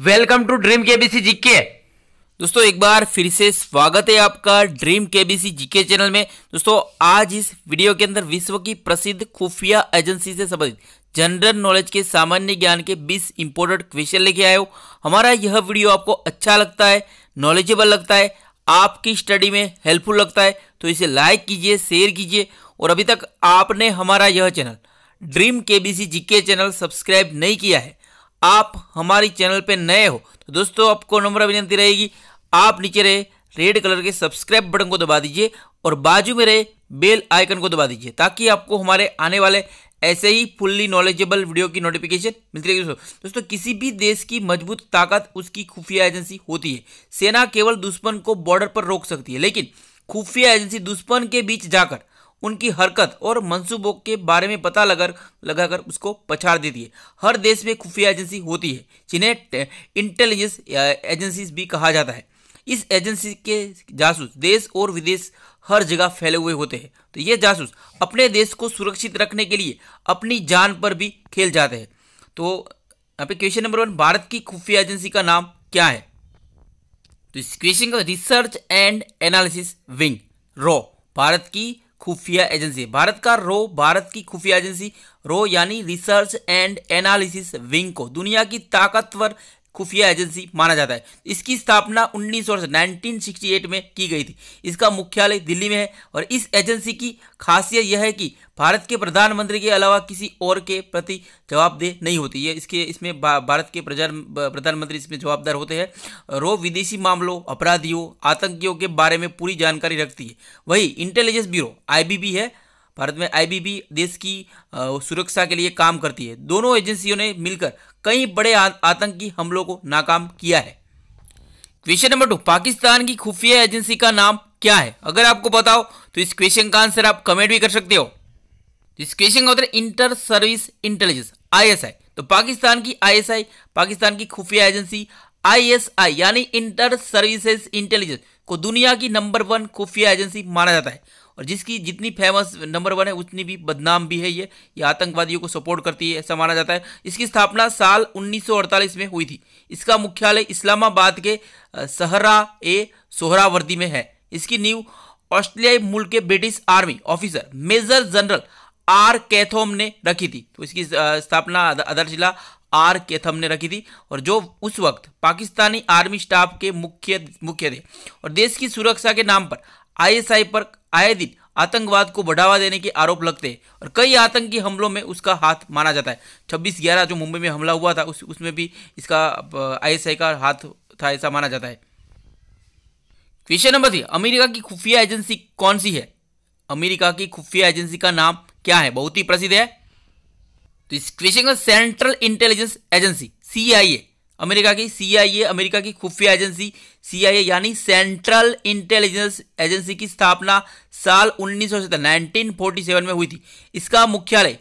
welcome to dream KBC GK दोस्तों एक बार फिर से स्वागत है आपका ड्रीम केबीसी जीके चैनल में दोस्तों आज इस वीडियो के अंदर विश्व की प्रसिद्ध खुफिया एजेंसी से संबंधित जनरल नॉलेज के सामान्य ज्ञान के 20 इंपोर्टेंट क्वेश्चन लेके आए हो हमारा यह वीडियो आपको अच्छा लगता है नॉलेजेबल लगता है आपकी स्टडी में हेल्पफुल लगता है तो इसे लाइक कीजिए शेयर कीजिए और अभी तक आपने हमारा यह channel dream KBC GK channel subscribe नहीं किया है आप हमारी चैनल पे नए हो तो दोस्तों आपको नम्र विनती रहेगी आप नीचे रहे रेड कलर के सब्सक्राइब बटन को दबा दीजिए और बाजू में रहे बेल आइकन को दबा दीजिए ताकि आपको हमारे आने वाले ऐसे ही फुल्ली नॉलेजेबल वीडियो की नोटिफिकेशन मिलती रहेगी दोस्तों दोस्तों किसी भी देश की मजबूत ताकत उसकी खुफिया एजेंसी होती है सेना केवल दुश्मन को बॉर्डर पर रोक सकती है लेकिन खुफिया एजेंसी दुश्मन के बीच जाकर उनकी हरकत और मंसूबों के बारे में पता लगा लगाकर उसको पछाड़ देती है हर देश में खुफिया एजेंसी होती है जिन्हें इंटेलिजेंस एजेंसीज भी कहा जाता है इस एजेंसी के जासूस देश और विदेश हर जगह फैले हुए होते हैं तो ये जासूस अपने देश को सुरक्षित रखने के लिए अपनी जान पर भी खेल जाते हैं तो यहाँ पे क्वेश्चन नंबर वन भारत की खुफिया एजेंसी का नाम क्या है तो इस क्वेश्चन का रिसर्च एंड एनालिसिस विंग रॉ भारत की खुफिया एजेंसी भारत का रो भारत की खुफिया एजेंसी रो यानी रिसर्च एंड एनालिसिस विंग को दुनिया की ताकतवर खुफिया एजेंसी माना जाता है इसकी स्थापना उन्नीस 1968 में की गई थी इसका मुख्यालय दिल्ली में है और इस एजेंसी की खासियत यह है कि भारत के प्रधानमंत्री के अलावा किसी और के प्रति जवाबदेह नहीं होती है इसके इसमें भारत के प्रधानमंत्री इसमें जवाबदार होते हैं रो विदेशी मामलों अपराधियों आतंकियों के बारे में पूरी जानकारी रखती है वही इंटेलिजेंस ब्यूरो आई है भारत में आईबीबी देश की सुरक्षा के लिए काम करती है दोनों एजेंसियों ने मिलकर कई बड़े आतंकी हमलों को नाकाम किया है क्वेश्चन नंबर टू पाकिस्तान की खुफिया एजेंसी का नाम क्या है अगर आपको बताओ तो इस क्वेश्चन का आंसर आप कमेंट भी कर सकते हो इस क्वेश्चन का उत्तर इंटर सर्विस इंटेलिजेंस आईएसआई तो पाकिस्तान की आईएसआई पाकिस्तान की खुफिया एजेंसी आईएसआई यानी इंटर सर्विसेज इंटेलिजेंस को दुनिया की नंबर वन खुफिया एजेंसी माना जाता है और जिसकी जितनी फेमस नंबर वन है उतनी भी बदनाम भी है ये ये आतंकवादियों को सपोर्ट करती है ऐसा माना जाता है इसकी स्थापना साल 1948 में हुई थी इसका मुख्यालय इस्लामाबाद के सहरा ए सोहरावर्दी में है इसकी नींव ऑस्ट्रेलियाई मूल के British army officer major general R Cawthome ने रखी थी तो इसकी स्थापना अदर जिला आर कैथम ने रखी थी और जो उस वक्त पाकिस्तानी आर्मी स्टाफ के मुख्य मुख्य थे और देश की सुरक्षा के नाम पर आईएसआई पर आए दिन आतंकवाद को बढ़ावा देने के आरोप लगते और कई आतंकी हमलों में उसका हाथ माना जाता है छब्बीस ग्यारह जो मुंबई में हमला हुआ था उस उसमें भी इसका आईएसआई का हाथ था ऐसा माना जाता है क्वेश्चन नंबर थ्री अमेरिका की खुफिया एजेंसी कौन सी है अमेरिका की खुफिया एजेंसी का नाम क्या है बहुत ही प्रसिद्ध है तो इस क्वेश्चन का central intelligence agency CIA America की सीआईए अमेरिका की खुफिया एजेंसी सीआईए यानी सेंट्रल इंटेलिजेंस एजेंसी की स्थापना साल उन्नीस 1947 में हुई थी इसका मुख्यालय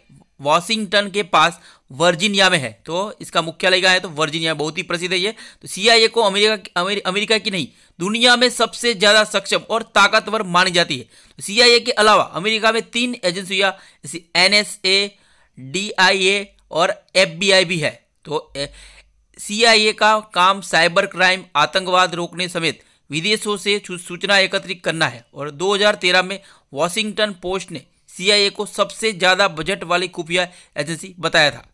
वॉशिंगटन के पास वर्जीनिया में है तो इसका मुख्यालय कहाँ है तो वर्जीनिया बहुत ही प्रसिद्ध है ये तो सीआईए को अमेरिका अमेरिका की नहीं दुनिया में सबसे ज़्यादा सक्षम और ताकतवर मानी जाती है आई तो सीआईए के अलावा अमेरिका में तीन एजेंसियाँ जैसे N S A D I A और एफ बी आई भी है तो सीआईए का काम साइबर क्राइम आतंकवाद रोकने समेत विदेशों से सूचना एकत्रित करना है और 2013 में वॉशिंगटन पोस्ट ने सीआईए को सबसे ज्यादा बजट वाली खुफिया एजेंसी बताया था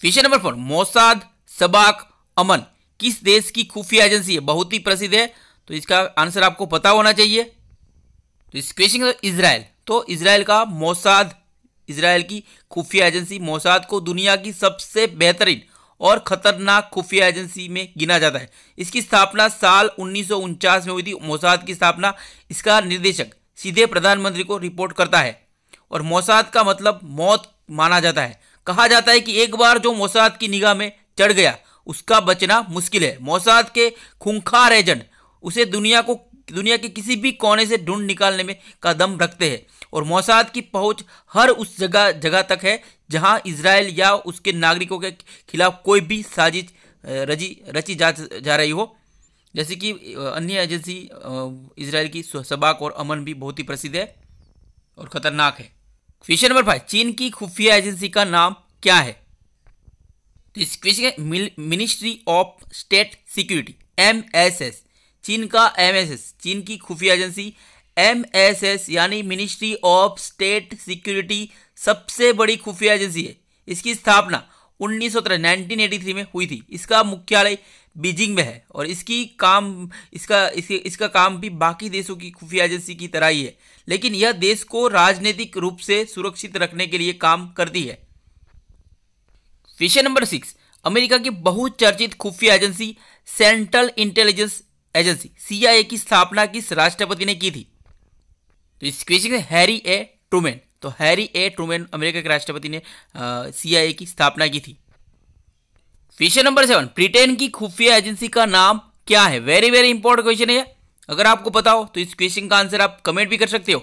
question number four Mossad Shabak Aman किस देश की खुफिया एजेंसी है बहुत ही प्रसिद्ध है तो इसका आंसर आपको पता होना चाहिए तो इस क्वेश्चन इसराइल तो इसराइल का मोसाद इसराइल की खुफिया एजेंसी मोसाद को दुनिया की सबसे बेहतरीन और खतरनाक खुफिया एजेंसी में गिना जाता है इसकी स्थापना साल उन्नीस में हुई थी मोसाद की स्थापना इसका निर्देशक सीधे प्रधानमंत्री को रिपोर्ट करता है और मोसाद का मतलब मौत माना जाता है कहा जाता है कि एक बार जो मोसाद की निगाह में चढ़ गया उसका बचना मुश्किल है मोसाद के खूंखार एजेंट उसे दुनिया को दुनिया के किसी भी कोने से ढूंढ निकालने में कदम रखते हैं और मोसाद की पहुंच हर उस जगह जगह तक है जहां इसराइल या उसके नागरिकों के खिलाफ कोई भी साजिश रची रची जा जा रही हो जैसे कि अन्य एजेंसी इसराइल की सबाक और अमन भी बहुत ही प्रसिद्ध है और ख़तरनाक है क्वेश्चन नंबर फाइव चीन की खुफिया एजेंसी का नाम क्या है ministry of state security M S S चीन का एम एस एस चीन की खुफिया एजेंसी एम एस एस यानी मिनिस्ट्री ऑफ स्टेट सिक्योरिटी सबसे बड़ी खुफिया एजेंसी है इसकी स्थापना उन्नीस सौ नाइनटीन में हुई थी इसका मुख्यालय बीजिंग में है और इसकी काम इसका इसके इसका काम भी बाकी देशों की खुफिया एजेंसी की तरह ही है लेकिन यह देश को राजनीतिक रूप से सुरक्षित रखने के लिए काम करती है विषय नंबर सिक्स अमेरिका की बहुचर्चित खुफिया agency central intelligence agency CIA की स्थापना किस राष्ट्रपति ने की थी तो इस क्वेश्चन हैरी ए ट्रूमेन तो हैरी ए ट्रूमेन अमेरिका के राष्ट्रपति ने सीआईए की स्थापना की थी क्वेश्चन नंबर सेवन ब्रिटेन की खुफिया एजेंसी का नाम क्या है वेरी वेरी इंपॉर्टेंट क्वेश्चन है अगर आपको पता हो तो इस क्वेश्चन का आंसर आप कमेंट भी कर सकते हो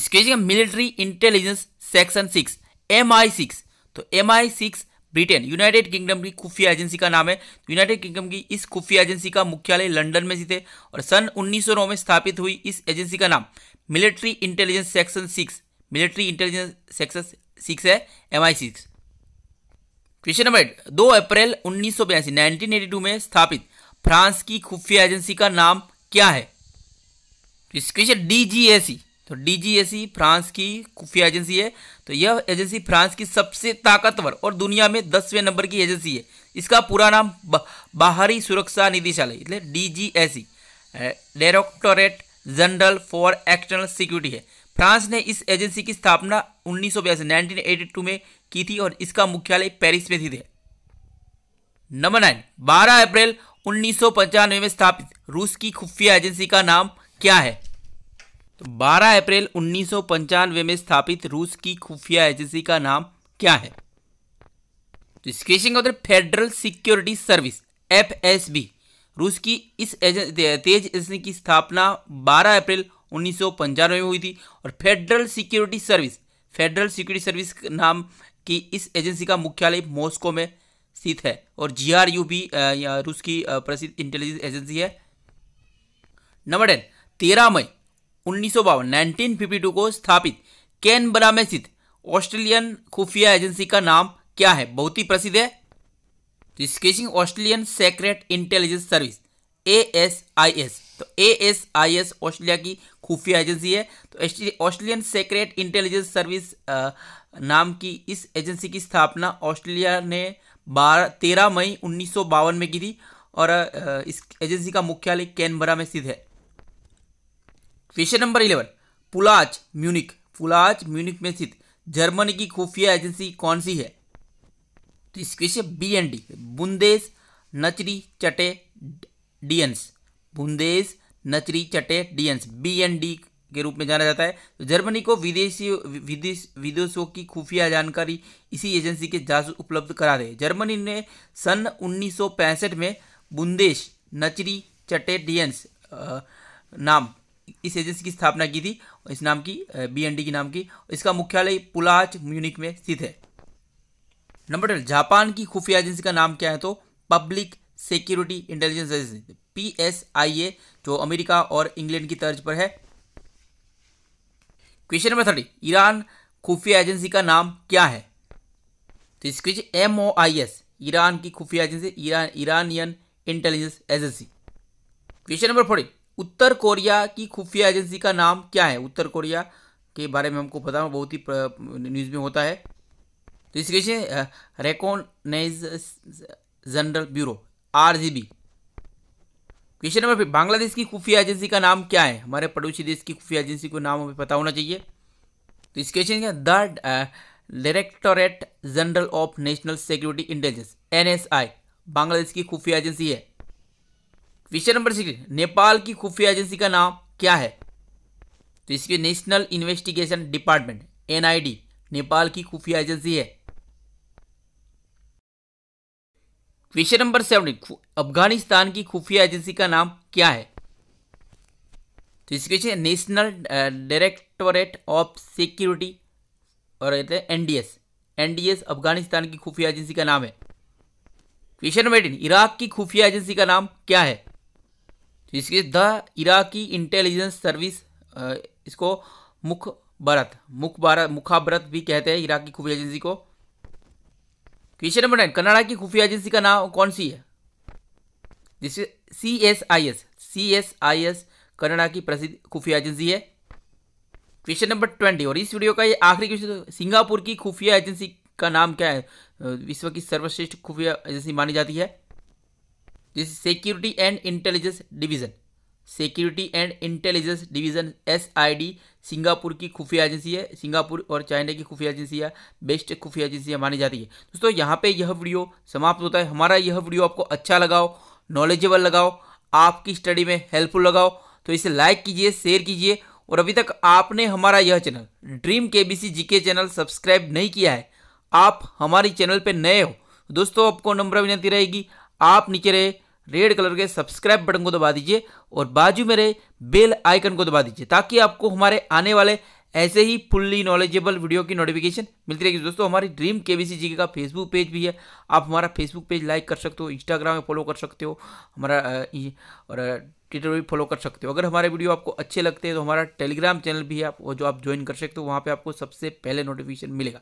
इस question military intelligence section six M I six तो M I six Britain United Kingdom की खुफिया एजेंसी का नाम है यूनाइटेड किंगडम की इस खुफिया एजेंसी का मुख्यालय लंदन में स्थित है और सन 1909 में स्थापित हुई इस एजेंसी का नाम military intelligence section six military intelligence section six है M I six question number eight दो अप्रैल उन्नीस सौ बयासी नाइनटीन में स्थापित फ्रांस की खुफिया एजेंसी का नाम क्या है क्वेश्चन डी जी तो डीजीएसी फ्रांस की खुफिया एजेंसी है तो यह एजेंसी फ्रांस की सबसे ताकतवर और दुनिया में दसवें नंबर की एजेंसी है इसका पूरा नाम बा, बाहरी सुरक्षा निदेशालय એટલે DGSE directorate general for external security है फ्रांस ने इस एजेंसी की स्थापना उन्नीस सौ में की थी और इसका मुख्यालय पेरिस में थी नंबर नाइन बारह अप्रैल उन्नीस में स्थापित रूस की खुफिया एजेंसी का नाम क्या है तो 12 अप्रैल उन्नीस में स्थापित रूस की खुफिया एजेंसी का नाम क्या है तो इसके उधर फेडरल सिक्योरिटी सर्विस एफ रूस की इस तेज एजेंसी की स्थापना 12 अप्रैल उन्नीस में हुई थी और federal security service federal security service नाम की इस एजेंसी का मुख्यालय मॉस्को में स्थित है और जीआरयू भी रूस की प्रसिद्ध इंटेलिजेंस एजेंसी है नंबर टेन तेरह मई उन्नीस सौ को स्थापित कैनबरा में स्थित ऑस्ट्रेलियन खुफिया एजेंसी का नाम क्या है बहुत ही प्रसिद्ध है तो स्केचिंग Australian secret intelligence service A S I S तो A S I S Australia की खुफिया एजेंसी है तो ऑस्ट्रेलियन सेक्रेट इंटेलिजेंस सर्विस नाम की इस एजेंसी की स्थापना ऑस्ट्रेलिया ने बारह तेरह मई उन्नीस में की थी और इस एजेंसी का मुख्यालय कैनबरा में स्थित है question number eleven Pullach Munich Pullach Munich में स्थित जर्मनी की खुफिया एजेंसी कौन सी है तो इस question B and D Bundesnachrichtendienst बुंदेस चटे डीएंस बी एंड डी के रूप में जाना जाता है तो जर्मनी को विदेशी विदेश विदेशों की खुफिया जानकारी इसी एजेंसी के जासूस उपलब्ध करा दे जर्मनी ने सन 1965 में बुंदेश नचरी चटे डीएंस नाम इस एजेंसी की स्थापना की थी इस नाम की बी एन की नाम की इसका मुख्यालय पुलाच म्यूनिक में स्थित है नंबर ट्वेल्व जापान की खुफिया एजेंसी का नाम क्या है तो public security intelligence agency P जो अमेरिका और इंग्लैंड की तर्ज पर है क्वेश्चन नंबर थर्टी ईरान खुफिया एजेंसी का नाम क्या है तो इस question M O I S Iran की खुफिया एजेंसी Iran Iranian intelligence agency question number forty उत्तर कोरिया की खुफिया एजेंसी का नाम क्या है उत्तर कोरिया के बारे में हमको पता बहुत ही न्यूज़ में होता है तो इसके लिए reconnaissance general bureau R question number फिर बांग्लादेश की खुफिया एजेंसी का नाम क्या है हमारे पड़ोसी देश की खुफिया एजेंसी को नाम हमें पता होना चाहिए तो इस क्वेश्चन का the directorate general of national security intelligence NSI Bangladesh की खुफिया एजेंसी है क्वेश्चन नंबर सिक्स नेपाल की खुफिया एजेंसी का नाम क्या है तो इसके national investigation department NID Nepal की खुफिया एजेंसी है क्वेश्चन नंबर सेवन अफगानिस्तान की खुफिया एजेंसी का नाम क्या है तो इसके पीछे नेशनल डायरेक्टोरेट ऑफ सिक्योरिटी और कहते हैं एनडीएस एनडीएस अफगानिस्तान की खुफिया एजेंसी का नाम है क्वेश्चन नंबर एटीन इराक की खुफिया एजेंसी का नाम क्या है तो इसके द इराकी इंटेलिजेंस सर्विस इसको मुख भारत मुख भारत मुखाभरत भी कहते हैं इराकी खुफिया एजेंसी को क्वेश्चन नंबर नाइन कनाडा की खुफिया एजेंसी का नाम कौन सी है जिसे C S I S C S I S Canada की प्रसिद्ध खुफिया एजेंसी है क्वेश्चन नंबर ट्वेंटी और इस वीडियो का ये आखिरी क्वेश्चन सिंगापुर की खुफिया एजेंसी का नाम क्या है विश्व की सर्वश्रेष्ठ खुफिया एजेंसी मानी जाती है this security and intelligence division security and intelligence division SID Singapore की खुफिया एजेंसी है सिंगापुर और चाइना की खुफिया एजेंसी है बेस्ट खुफिया एजेंसी मानी जाती है दोस्तों यहाँ पे यह वीडियो समाप्त होता है हमारा यह वीडियो आपको अच्छा लगाओ नॉलेजेबल लगाओ आपकी स्टडी में हेल्पफुल लगाओ तो इसे लाइक कीजिए शेयर कीजिए और अभी तक आपने हमारा यह channel dream K B C G K channel subscribe नहीं किया है आप हमारी चैनल पर नए हो दोस्तों आपको नम्र विनती रहेगी आप नीचे रहे रेड कलर के सब्सक्राइब बटन को दबा दीजिए और बाजू में रहे बेल आइकन को दबा दीजिए ताकि आपको हमारे आने वाले ऐसे ही फुल्ली नॉलेजेबल वीडियो की नोटिफिकेशन मिलती रहेगी दोस्तों हमारी ड्रीम के बी जी का फेसबुक पेज भी है आप हमारा फेसबुक पेज लाइक कर सकते हो इंस्टाग्राम में फॉलो कर सकते हो हमारा और ट्विटर भी फॉलो कर सकते हो अगर हमारे वीडियो आपको अच्छे लगते हैं तो हमारा टेलीग्राम चैनल भी है आप जो आप ज्वाइन कर सकते हो वहाँ पर आपको सबसे पहले नोटिफिकेशन मिलेगा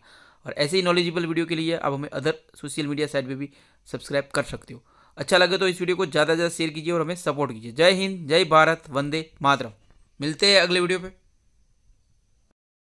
और ऐसे ही नॉलेजेबल वीडियो के लिए आप हमें अदर सोशल मीडिया साइट पर भी सब्सक्राइब कर सकते हो अच्छा लगे तो इस वीडियो को ज़्यादा से ज़्यादा शेयर कीजिए और हमें सपोर्ट कीजिए जय हिंद जय भारत वंदे मातरम मिलते हैं अगले वीडियो पर